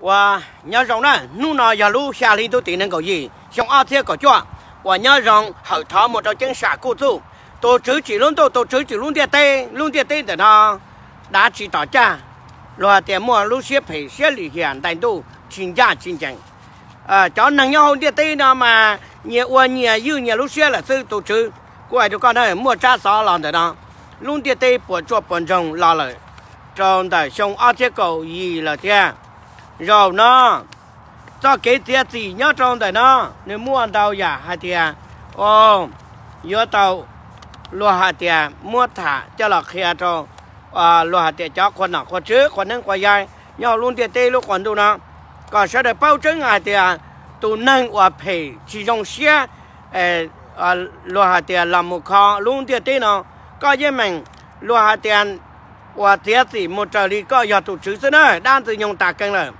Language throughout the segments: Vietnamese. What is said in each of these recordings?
và nhà rộng đó nu nó giờ lu xa li tôi tiền nên cầu gì xong ao thế cầu cho và nhà rộng hậu thọ một đầu chân xả cô tu tôi chữ chỉ luôn tôi tôi chữ chỉ luôn tiền tê luôn tiền tê để nó đã chỉ tỏ cha rồi tiền mua lu xếp phải xếp lì hiền đại tu chính gia chính chẳng à cháu năng nhau hôm tiền tê nó mà nhiều qua nhiều yêu nhiều lu xếp là sư tôi chữ của ai tụi con đây mua cha sáu làm để nó luôn tiền tê bỏ cho bọn chồng lo lợi trong đời sống ao thế cầu gì là thế rồi nó cho cái tiền gì nhớ trong đời nó nếu mua ăn đâu giả hai tiền ô nhớ tàu lúa hạt tiền mua thả cho là kia cho à, lúa hạt tiền cho con nào con trước con nâng con dài nhau luôn tiền tê lúc còn đâu nó còn sẽ được bao chứng hạt tiền tụ nâng và phê chỉ dùng xe lúa hạt tiền làm một kho luôn tiền tê nó có với mình lúa hạt tiền và tiền gì một trợ đi có giờ tụ chữ nữa đang tự dùng tạc kênh rồi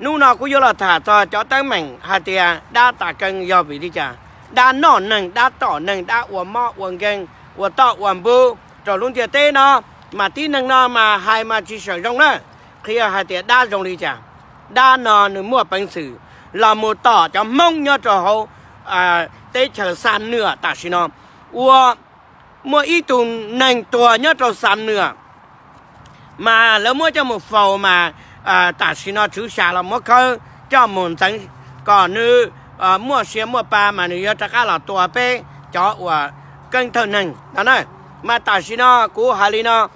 nu nó cũng vô là thả cho cho tới mình hà tia đa tả cân do vị đi cha đa nọ nâng đa tỏ nâng đa uổng mọ uổng ghen uổng tỏ uổng bu rồi luôn tia tê nó mà tí nâng nó mà hai mà chỉ sử dụng đó khi hà tia đa dùng đi cha đa nọ nửa mua bánh sử là một tỏ cho mong nhớ cho hậu à tê chờ sàn nửa tả xin nó uổng mua ít tùng nâng tua nhớ cho sàn nửa mà lỡ mua cho một phầu mà à ta xin nó chú xả là mua cơ cho muốn tăng còn nữ à, mua xe mua ba mà nữ yêu chắc là tua bê cho và cân thân nâng đó nè mà ta xin nó cú hà lý nó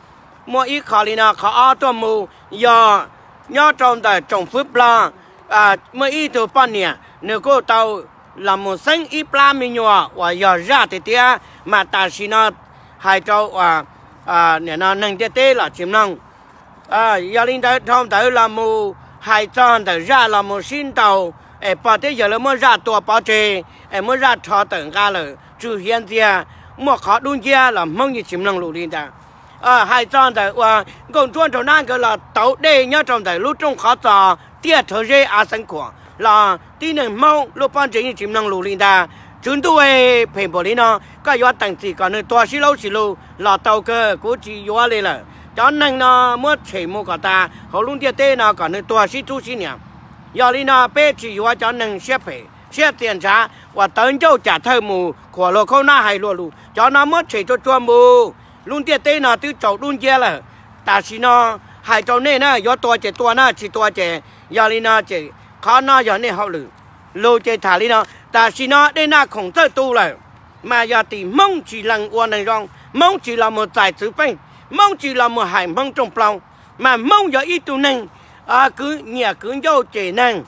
mua ít khó lý nó khó ở tua mù do nhớ trong đời trồng phước lo à mới ít từ bao nhiêu nếu cô tàu là một sinh ít la mi nhỏ và giờ ra thì tia mà ta xin nó hai trâu và à, nè nó nâng tê tê là chim nông à giờ linh tới thông tới là mù hai tròn tới ra là mù xin tàu ê bỏ tới giờ là mới ra tua bỏ trề ê mới ra thọ tưởng ra là chú hiện giờ mà khó đun kia là mong như chìm năng lũ linh ta à hai tròn tới à công tròn chỗ nào cái là tàu đê nhớ tròn tới lúc trong khó trò tiệt thời gian à sinh quả là tin này mong lúc ban chế như chìm năng lũ linh ta chúng tôi phải bảo linh nó cái yếu tầng chỉ còn nữa tua xí lâu xí lâu là tàu cơ cố chỉ yếu lên là cho nên nó mua chỉ mua cả ta họ luôn tiệt tê nó còn tua xí chú xí nhỉ giờ đi nó bé chỉ qua cho nên xếp phải xếp tiền trả và tấn châu trả thơ mù của lô khâu na hay lô lù cho nó mua chỉ cho chua mù luôn tiệt tê nó từ chậu luôn kia là ta xí nó hay cho nên nó do tua chỉ tua nó chỉ tua chỉ giờ đi nó chỉ khó nó giờ nên họ lử lô chỉ thả đi nó ta xí nó đây nó không thơ tu rồi mà giờ thì mong chỉ lần qua này rong mong chỉ là một tài tử phanh mong chỉ là một hành mong trong lòng mà mong giờ ít tu năng à cứ nhà cứ dâu trẻ năng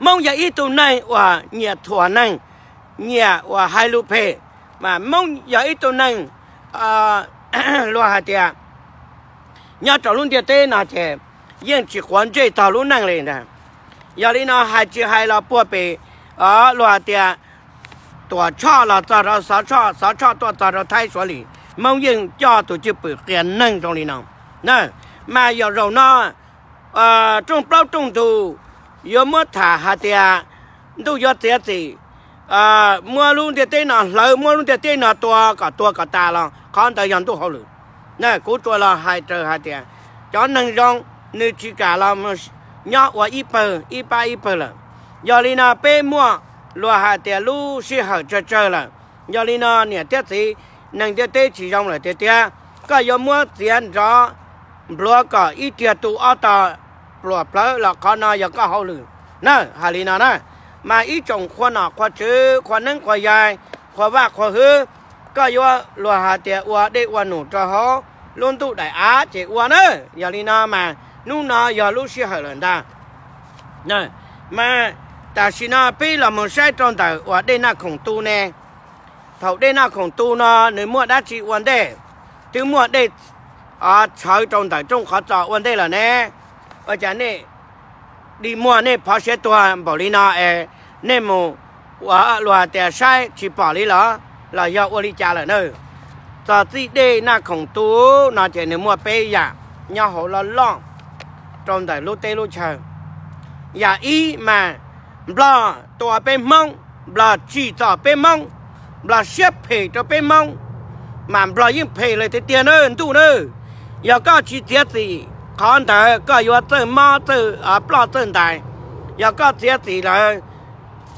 mong giờ ít tu năng và nhà thỏa năng nhà và hai lụp hệ mà mong giờ ít tu năng à loa hạt tiệt nhà trò luôn tiệt tê nà chè yên chỉ quan chơi tao luôn năng lên nè giờ đi nó hai chỉ hai là bùa bể à ờ, loa tiệt ตัวช่อเราจะเราสาช่อสาช่อตัวจะเราไทยสวนหลี mong dân cho tổ chức bởi kiện nâng trong lý nông nè mà giờ rồi nó à trong bao trung tù giờ mới thả hạt tiền đâu giờ tiền gì à mua luôn tiền tiền nào lỡ mua luôn tiền tiền nào tua cả tua cả ta là con tới dân tôi hậu lử nè cố tua là hai trời hai tiền cho nâng rong nữ chỉ cả là nhỏ và ít bờ ít ba ít bờ là giờ lý nào bê mua lúa hạt tiền lú xí hậu chơi chơi là giờ lý nào nè tiếc gì nàng tê tê chỉ rong là tê tê có yêu mua tiền rõ lúa có ít tiền tu ở tờ lúa lỡ là có nó giờ có hậu lử nè hà lý nó nè mà ít trồng khoa nọ khoa chứ khoa nâng khoa dài khoa vạc khoa hư có yêu lúa hà tiền ua để ua nụ cho họ luôn tụ đại á chế ua nè, giờ lý nó mà nu nó giờ lúc xưa hở lần ta nè mà ta xin nó bây là một sai trong tờ ua đế là khổng tu nè เท่าได้น่าของตัวน่ะหนึ่งมื่อได้ชีวันเดตัวมื่อได้อ่าชาวจงแต่จงขอจาวันเดล่ะเนี่ยอาจารย์เนี่ยดีมื่เนี่ยพัาเสตัวบริณาเอเนี่ยมูว่าลัวแต่ใช้ชี่บริล่ะลราอยากวิจารณ์เนอะจากที่ได้น่าของตัวน่าจะหนึ่งมื่อไปอยายาหัวละล่องจงแต่ลู่เตลุ่เชาอย่าอีมาบลาตัวเป็นมังบลาจีจ่าเป็นมัง là xếp phê cho bên mong mà là những phê lại thì tiền hơn tu nữa giờ có chi tiết gì con thở có yếu từ mò từ ở à, lo tương tài giờ có tiết gì là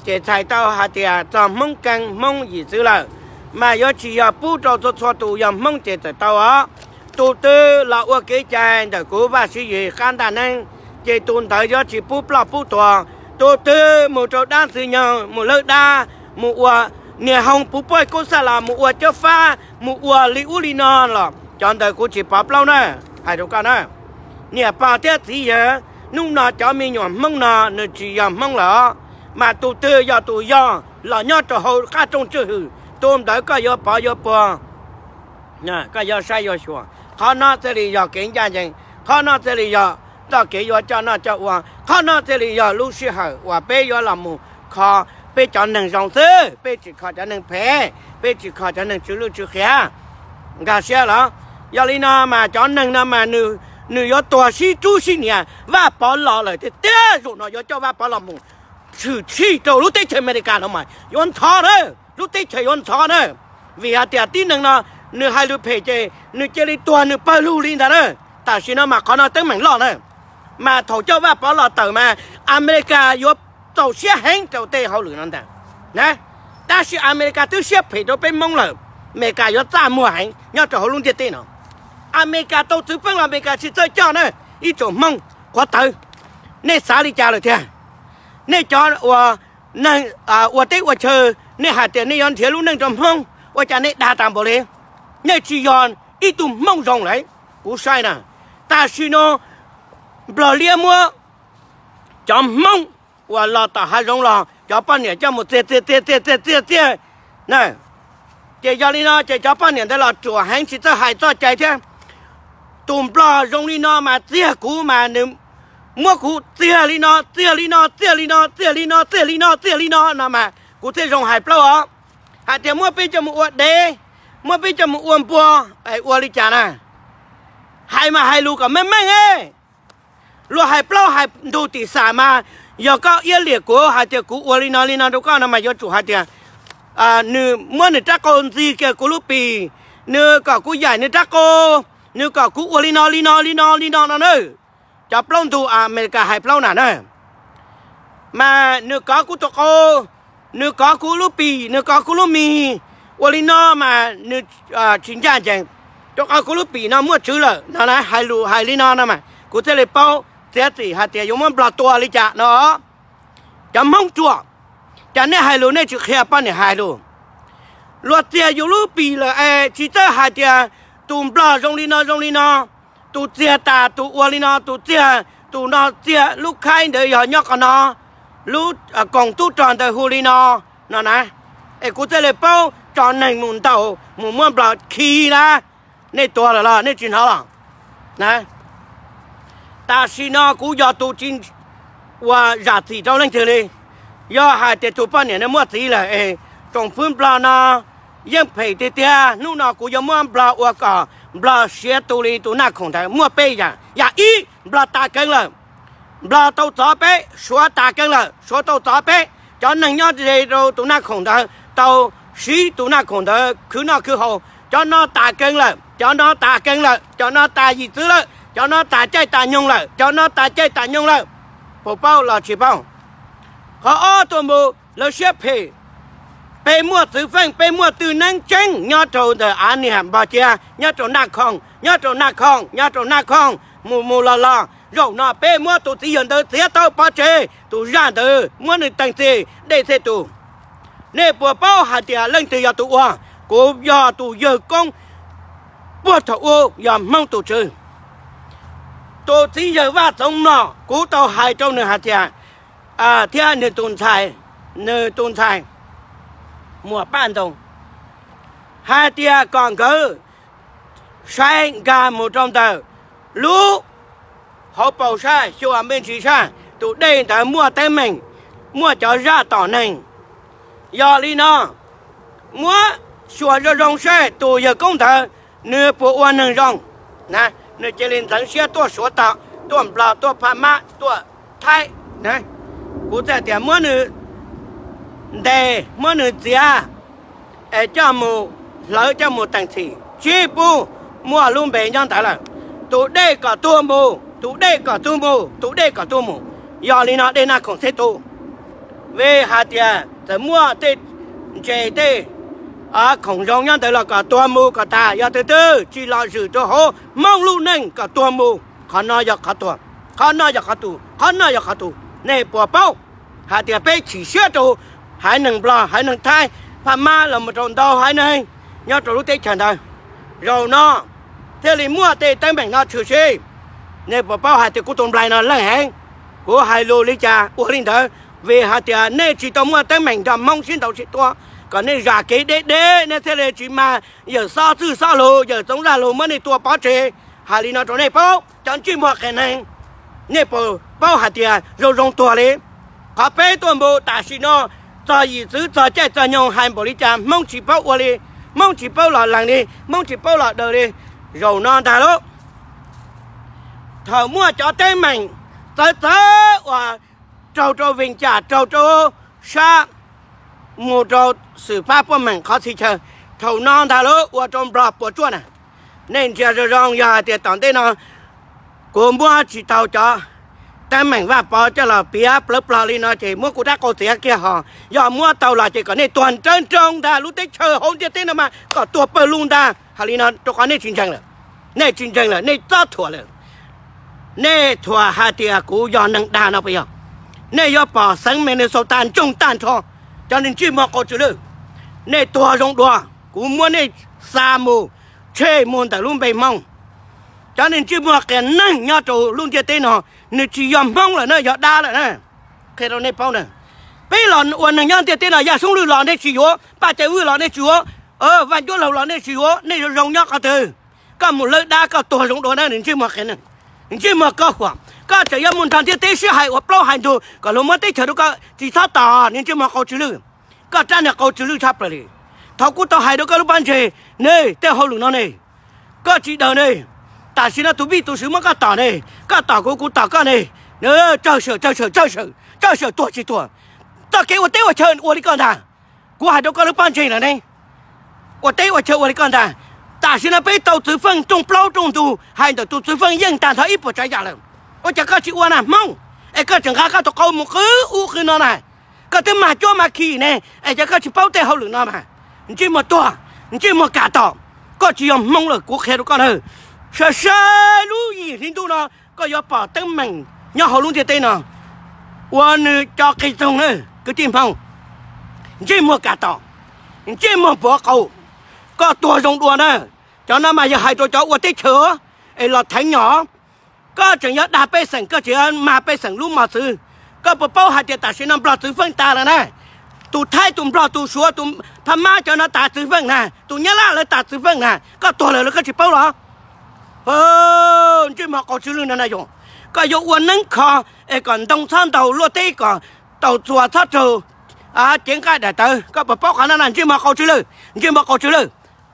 chỉ thầy tao hạt tiền à, cho mong căng mong gì xứ là mà giờ chỉ giờ bù cho cho cho tụ giờ mong chỉ thầy tao á tụ tư là ua kế chàng để cứu bà sĩ gì khán đàn anh chỉ tụn thời giờ chỉ bù lo bù tòa tụ tư một chỗ đan sư nhau một lớp đa một ua nè hồng bố bơi cô sa là mù ua cho pha mù ua li u li non lọ chọn đời cô chỉ bắp lâu nè hai đâu cả nè nè bà thế thì hả nung nọ cho mi nhọn, mong nọ nè chỉ nhỏ mong lọ mà tụ tư giờ tụ giờ là nhớ cho hậu ca trong chữ hư tôm đời có giờ bỏ giờ bỏ nè có giờ sai giờ xuống khó nó thế thì giờ kiến gia đình khó nó thế thì giờ ta kể giờ cho nó cho uang khó nó thế thì giờ lúc xưa hở và bây giờ là mù khó ไปจอนหนึ่งสองซื้อไปจิตขอจอนหนึ่งเพไปจิตขอจอนหนึ่งชุลูชุเขียกาเสียเหรอยาลีนามาจอนหนึ่งนามาหนึ่งหนึ่งยอตัวชี้จู้ชี้เนี่ยว่าปอลล์เลยเตี้ยสุดหน่อยยอเจ้าว่าปอลล์อมึงชื่อชี้เจ้ารู้เตดเชยอเมริกาทำไมย้อนท้อเล้อรู้เตดเชยย้อนท้อเล้อวิหารเตียตีหนึ่งนาะหนึ่งให้รู้เพเจหนึ่งเจริตัวหนึ่งปาลูลินเด้อแต่ชินะมาขอนาตั้งเหมือนล่อเลยมาถูกเจ้าว่าปอลล์เติมมา อเมริกายด tổ xe hẹn tổ tê hậu lửa năng ta nè ta xe America tư xe phải đâu bên mông lợn mẹ cả yo ta mua hẹn nhớ tổ hậu luôn tiệt tê nó America tổ thứ phân là America chỉ chơi cho nè ít chỗ mông có tới nè xả đi cha rồi thế nè cho và nè à và tê và chờ nè hạt tiền nè yon thiếu luôn nâng trong mông và cha nè đa tam bồ lê nè chỉ yon ít tụm mông rồng lấy cú sai nè ta xin nó bờ lia mua cho mông 我老大还容了，加半年这么这这这这这这这，那这家里呢，这加半年的了，主还是在海在这天，东不啦容里呢嘛，这股嘛能。莫苦这里呢，这里呢，这里呢，这里呢，这里呢，这里呢，那么古这种海不啊，还得莫被这么我的，莫被这么我波，哎，我哩讲呢，海嘛海路个慢慢哎，路海不海路第三嘛。giờ có yên liệt của hai tiệc của Urina Lina đâu có nó mà do chủ hai tiệc à nữ mua nữ trắc con gì kia của lúc bì nữ cả cú giải nữ trắc cô nữ cả cú Urina Lina Lina Lina nó nữa chập lâu tu à mẹ cả hai plong nào nữa mà nữ có cú tộc cô nữ có cú lúc bì nữ có cú lúc mì Urina mà nữ à chính trang chẳng tộc cô lúc bì nó mua chữ là nó là hai lù hai lina nó mà cô thế là bao thế thì hạt tiền giống mắm bò to lý chả nó chấm mông chua chả nên hai lúa nên e, chỉ khe pan để hai lúa lúa tiền giống lúa bì là ai chỉ cho hạt tiền tụm bò rong đi nó rong đi nó tụ tiền ta tụ uo đi nó tụ tiền tụ nó tiền lúc khai để giờ nhóc à, còn nó lúc còn tụ tròn để hồ đi nó nó này, ai cũng tới là bao tròn này mùng tàu mùng mắm bò khi na nên tua là là nên chuyển hóa là nè ta xin nó cú do tu chín và giả thị cho lên thường đi do hai tiệt thủ ban này mua thị là ê trong phương bla nó yên phải tiệt tiệt nu nó cú do mua bla và cả bla xe tu đi tu na không thấy mua bê giả giả ý bla ta cân là bla tàu tỏ bê số ta cân là số tàu tỏ bê cho nên nhớ đây rồi tu na không thấy tàu sĩ tu na không thấy cứ nó cứ hồ cho nó ta cân là cho nó ta cân là cho nó ta gì thứ là cho nó ta chơi ta nhung lại cho nó ta chơi ta nhung lại phụ bao là chỉ bao có ô tô mù là xếp hề bê mua thứ phân bê mua từ năng chênh nhớ trâu tờ án nì hàm bà chia nhớ trâu nạc không nhớ trâu nạc không nhớ trâu nạc không mù mù là là rồi nó bê mua tụ tí dân tớ thế tao bà chê tụ ra tớ mua nì tăng xì để thế tụ nè bùa bao hà tìa lên từ giờ tụ hòa cố giờ tụ giờ công bùa thọ ô giờ mong tụ chơi tổ tí giờ va sông nọ cú tàu hai trong nửa hạt chè à thia nửa tồn xài nửa tồn xài mùa ban đồng hai tia còn cứ sai cả một trong tờ lú họ bầu sai siêu ăn bên chỉ sai tụ đây tại mua tay mình mua cho ra tỏ nành do lý nó mua sửa cho rong xe tụ giờ công thờ nửa bộ oan rong nè nơi chế lên thắng xe tua số tạo tua bla tua pha ma tua thái này cụ thể thì mỗi nữ đề mỗi nữ giá ở cho mù lỡ cho mù tăng thị chi bu mua luôn bề nhân tại là tụ đê cả tua mù tụ đê cả tua mù tụ đê cả tua mù giờ lý nó đây là không thế tu về hạt tiền thì mua tê chế tê à không giống nhau tới là cả tua mù cả ta giờ từ từ chỉ là giữ cho họ mong lưu nên cả tua mù khó nói giờ khó tua khó nói giờ khó tu khó nói giờ khó tu này bỏ bao hà tiệt bé chỉ xưa tu hai nâng bò hai nâng thai phà ma là một tròn đau hai nơi nhau tròn lúc tết chẳng đời rồi nó thế thì mua tê tay mình nó chửi xe, này bỏ bao hà tiệt cũng tồn lại nó lăng hẹn của hai lô lý cha uống linh thở về hà tiệt này chỉ tao mua tay mình đầm mong xin đầu xin tua còn nên gà cái đế đế nên thế này chỉ mà giờ so tư so lô giờ giống là lô mới này tua bó chế hà lý nó chỗ này bao chẳng chỉ một cái này nè bao bao hạt tiền rồi rong tua đấy có bé toàn bộ ta xin nó cho ý chứ cho chạy cho nhau hai bộ lý cha mong chỉ bao qua đi mong chỉ bao là làng đi mong chỉ bao là đời đi rồi non ta đó thờ mua cho tên mình tới tới và trâu trâu vinh trả trâu trâu sa mua cho sự pháp của mình khó thì chờ thầu non thà lỡ qua trong bờ bỏ chuột à nên giờ rồi rong giờ thì tổng tên nó của mua chỉ tàu cho ta mình và bỏ cho là bia plop lo nó chỉ mua của ta có tiền kia họ giờ mua tàu là chỉ có nên toàn trơn trông ta lúc tết chờ hôm tết tên mà có tua bờ luôn ta hà lý nó cho có nên chính tranh rồi nên chính tranh rồi nên tao thua rồi nên thua hà tiệt cũ giờ nặng đà nó bây giờ nên giờ bỏ sáng mình nên sâu tan trông tan cho cho nên chỉ mà có chữ lử này tua rong đua cũng muốn này xa mù chê môn tại luôn bày mong cho nên chỉ mà cái năng nhau chỗ luôn chia tên họ nên chỉ yếm mong là nơi yếm đa là nè khi đó này phong nè bây giờ uốn năng nhau chia tên là yếm xuống lư lòn này chỉ yếu ba trái vui lòn này chỉ yếu ờ và chỗ lầu lòn này chỉ yếu này rong nhau cả từ cả một lợi đa cả tua rong đua này nên chỉ mà cái này nên chỉ mà có khoảng 个在幺门塘地地势还我不了很多，个龙门地条都个地差大，你这毛高支路，个丈的高支路差不多哩。桃谷都还都个路班车呢，得好路那呢？个知道呢？但是那土坯都是冇敢打呢，个打果果打个呢？你招手招手招手招手躲起躲。再给我地我车，我哩讲他，我还都个路班车了呢。我地我车我哩讲他，但是那被土砖缝种不了种多，还得土砖缝硬，但他一步就压了。ô chả có chị uan à mong ai có chẳng khác tao câu một cứ u cứ nó này có tên mà cho mà khi này ai chả có chị bao tệ hậu lửa nó mà chỉ một tua chỉ một cả tỏ có chỉ ông mong là quốc hệ đó con hơn sợ sợ lũ gì thì tu nó có do bỏ tên mình nhỏ hậu luôn thì tên nó uan cho cái sông nữa cứ chim phong chỉ một cả tỏ chỉ một bỏ cầu có tua dùng đua nữa cho nó mà giờ hai tôi cho uan tết chứa ai là thánh nhỏ ก็จังยอดดาเปสังก็จะมาเปสังลู่มาซื้อก็ปุ๊บเป้าหาเจตาชินำปลอดซื้อเฟิงตาแล้วนะตูไทยตุ่มปลอดตูชัวตุ่มพม่าเจ้าหน้าตาซื้อเฟิงนะตูเนี้ยล่าเลยตาซื้อเฟิงนะก็ตัวเลยแล้วก็จิเป้าหรอเฮ้อจิมาก็ชื่อเรื่องนั้นนายงก็ยกวันนั้นคอไอ้ก่อนต้องซ่อนเต่าลวดตีก่อนเต่าตัวทัดเจออ่าเจียงกายแต่เตอก็ปุ๊บเป้าขนาดนั้นจิมาก็ชื่อเลยจิมาก็ชื่อเลย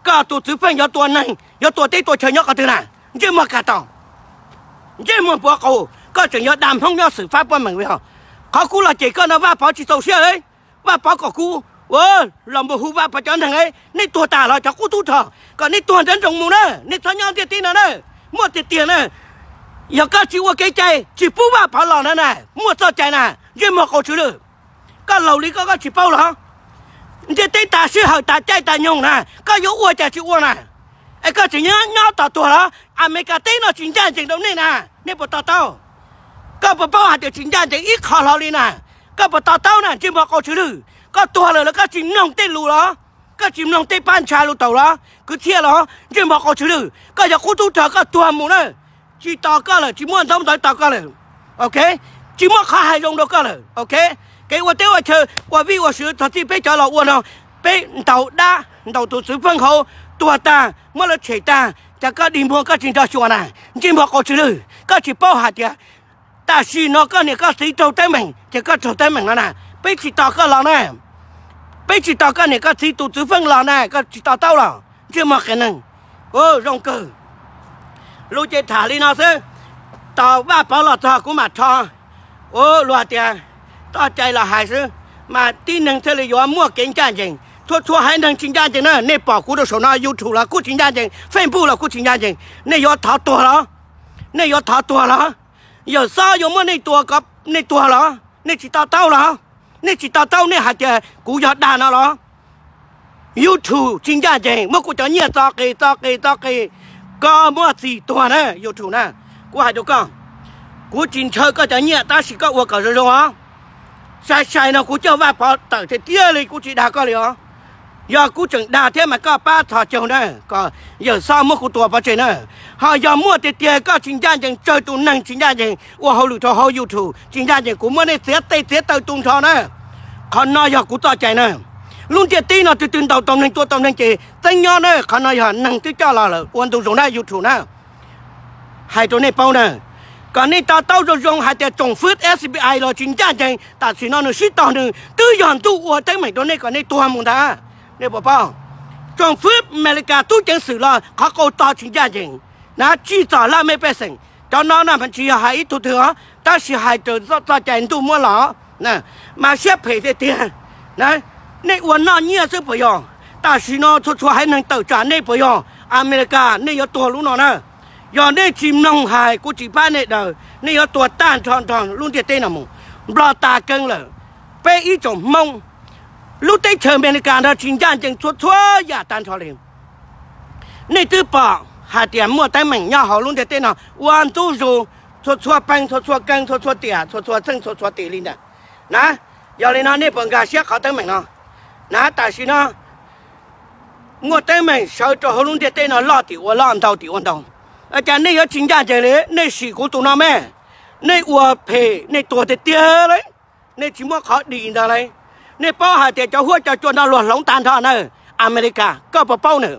ก็ตัวซื้อเฟิงยอดตัวนั้นยอดตัวตีตัวเชยยอดก็ตัวนั้นจิมากะต่อ chứ mà bỏ cầu có chuyện do đàm thông do xử pháp qua mình với họ khó cú là chỉ có nó va bỏ chỉ xe ấy va bỏ cỏ cú ơ lòng bộ hú cho thằng ấy nên tua tả là cháu cú tu thở còn nên tua đến rồng mù nữa nên nhau tiền tiền nữa mua tiền tiền nữa giờ các chị qua cái chạy chỉ phú va bỏ lò nữa mua cho chạy nè chứ mà cầu chứ được lầu lý có các chỉ bao là không chỉ tay ta sư hậu ta chạy ta nhung nè các yếu qua chạy chịu qua này ấy có chuyện nhớ nhớ tao tuổi đó anh mấy cái tên nó chuyện trang chính đâu này nè nên bộ tao tao có bộ bao hạt được chuyện trang chính ít khó lo đi nè có bỏ tao tao nè chỉ bộ có chữ lử có tuổi rồi nó có chính nông tên lù đó có chính nông tên ban trà lù tàu đó cứ thiệt đó chỉ bộ có chữ lử có giờ khu tu thở có tuổi mù nữa chỉ tao có rồi, chỉ muốn thông tới tao có rồi, ok chỉ muốn khai hai dùng đâu có rồi, ok cái quả tiêu quả chờ quả vi quả sứ thật chỉ phải cho lọ uôn không bé đầu đa đầu tụ sứ phân khẩu ัวตาเมื่อเฉยตาจะก็ดิมพวก็จินตชวนะจิมบอกก็ชื่อก็จิเป้าหาเดียตาชีนอก็เนี่ยก็สีโตเต็มเหงจะก็โตเต็มเหงแลนะไปจิตตอก็ลองแน่ไปจิตตอก็เนี่ยก็สีตูตื้อฟังลองแน่ก็จิตตอเต้าหลองจิมมาแค่นึงโอ้รองเกอลู้เจถาลีนอซึต่อว่าเปลาหลอดทอกูมาทอโอ้รัวเตียต่อใจละหายซึมาที่หนึ่งเธอเลยอยู่มั่วเก่งจ้าจริง thua hai nàng chính gia chừng nữa nè bỏ cú đồ số nào youtube là cú chính gia chừng facebook là cú chính gia chừng nè yo tháo đó nè yo tháo tua đó giờ sao yo mới nè tua có nè tua đó nè chỉ tao tao đó chỉ tao tao nè hạt chè cú yo đà nó đó chính gia chừng mới cú cho nhiều tao kỳ tao kỳ tao kỳ có mua gì tua nè youtube nè cú hai đứa con cú chính chơi có cho nhiều ta chỉ có uống cả rồi rồi á sai nó cú cho vài bao, tặng thế tia lấy, cú chỉ đã có liền giờ cú chừng đà thế mà có ba thọ chiều nữa có giờ sao mua cụ tua bao chơi nữa họ giờ mua tiền tiền có chính gia chừng chơi tu năng chính gia chừng ô hậu lưu cho hậu yêu thủ chính gia chừng cũng mua này tía tây tía tàu tung thọ nữa còn nói giờ cú to chạy nữa luôn tiền tí nó từ từ đầu tông nên tua tông nên chị tên nhỏ nữa còn nói giờ năng tí cho là là quan tụ rồi này yêu thủ nữa hai chỗ này bao nữa còn nên ta tao rồi dùng hai tiền trồng phước SBI rồi chính gia chừng ta chỉ nói nó suy to nữa tư giòn tu ô tên mày chỗ này còn nên tua mùng ta 你婆婆，中国、美国都结束了，他搞大清家境，那制造了没百姓，叫那那们只要害一头啊，但是还得咱咱人都没了，那满血赔的天，那那我那你也是不用，但是呢，处处还能到家，你不用，美国你要多路呢，要那金融害国际版的你要多蛋团团弄点点什么，不打工了，被一种梦。lúc tới chờ mình cả nó chính gian chính chua chua giả tan cho liền Này tư bảo hà tiền mua tay mình nhau họ luôn thế tên nào uan tu dù chua chua bánh chua chua canh chua chua tỉa chua chua chân chua chua tiền linh đó nè giờ này nó nếp bằng gà xiếc họ tay mình nó nè tại sao nó mua tay mình sao cho họ luôn thế tên nào lo tỉ uan lo ăn đầu tỉ uan đầu ở nhà nơi ở chính gian chơi đấy nơi xì của tụi nó mẹ nơi uan phê nơi tua tê tê đấy nơi chỉ mua khó đi ra đấy นี่ป้อหาเตจะหัวจะจวนเอาหลวดหลงตาเท่อเนออเมริกาก็ปะเป้าเนอ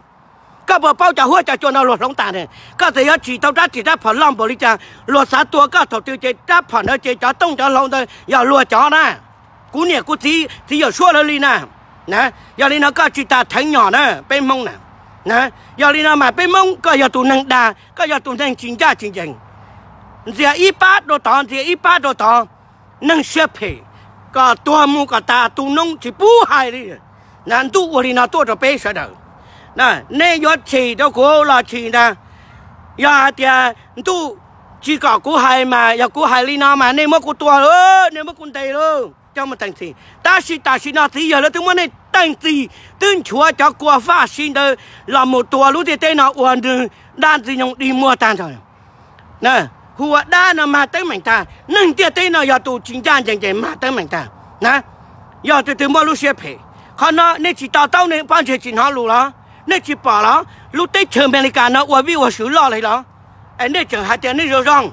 ก็ปะเป้าจะหัวจะจวนเอาหลวดหลงตาเนอก็สียัฉีดเท่าจีตได้ผ่อนล่องบริจาคหลวดสาตัวก็ถอดตัวเจจะผ่อนเอเจจะต้องจะลงเนยอย่าลัวจอนะกูเนี่ยกูที่ที่อย่าชั่วเลยลีนะนะอย่าลีนะก็จีตาถังหย่อนะเป็นมงนะนะอย่าลีนะมาเป็นมงก็อย่าตูนังดา ก็อย่าตูนังจริงจ้าจริงจริงเสียอีป้าโดตอนเสียอีป้าโดตอนนั่งเชื่อเพ cả tua mu cả ta tu nông chỉ bú hai đi nàng tu đi nào tua cho bé sợ đâu nè nè yo chỉ đâu cố là chỉ nè ya tia tu chỉ có cố hai mà ya dạ, cố hai đi nào mà nè mất cố tua rồi nè mất quân tây rồi cho mà tăng gì ta xin ta xin nó thì giờ là tôi mày này tăng gì tương chúa cho qua phát sinh đời là một tua lúc thì tên nó hoàn đường đan gì nhung đi mua tan rồi nè 我打那马灯明灯，弄点灯呢要多金盏，阵阵马灯明灯，呐，要对对马路血赔。看能你去到到呢，把车停好路了，你去跑啦，路对前面的干了，我被我手拉来了。哎，你正还等你路上，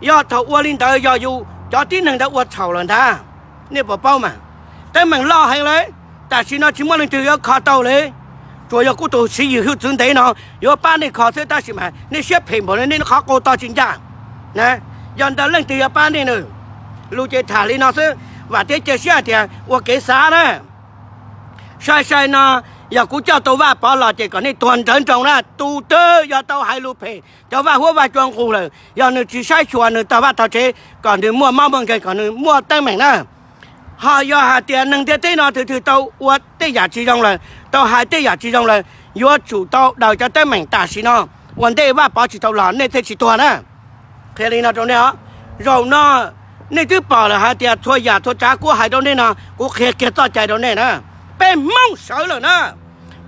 要投我领导要有，有技能的我操了他，你不帮忙，灯门拉黑来，但是呢，起码你就要靠道嘞。坐要过多时以后，正灯呢，要把你考试，到什么？你血赔没了，你还给我打金盏。nè dọn đó lên từ ban đi nữa lúc chơi thả lên nó chứ và thế chơi xe thì qua cái xa đó sai sai nó giờ cũng cho tàu va bỏ lò chỉ còn đi tuần trấn trồng ra tu tơ giờ tàu hai lụp phê tàu va húa va chuồng khu rồi giờ nó chỉ sai chùa nó tàu va tàu chế còn được mua mau mừng cái còn được mua tăng mảnh đó họ giờ hà tiền nâng thế thế nó từ từ tàu qua tê trong rồi tàu hai tê giả chỉ trong rồi do chủ tàu đầu cho tới mảnh xí nó vấn đề va bỏ chỉ tàu lò nên thế chỉ tuần á เคลีนะตรงนี้ะเราเนาะนี่ที่อป่าลยฮะเตียทัวหยาทัวจ้ากูหายตรงนี้นะกูเคลียร์เกียต่อใจตรงนี้นะเป็นม่งเสอเลยนะ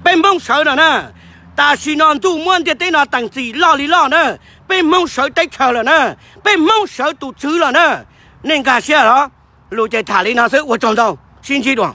เป็นม่งเสอเลยนะตาสีนอนตู้ม้วนเตียเตนอตังสีล่อลีล่อนะเป็นม่งเสอเตะเฉาเลยนะเป็นม่งเสอตูซื้อเลยนะนี่กาเสียเหรอรู้ใจถ่ายลีนะซื้อวัวจอมนตีดวง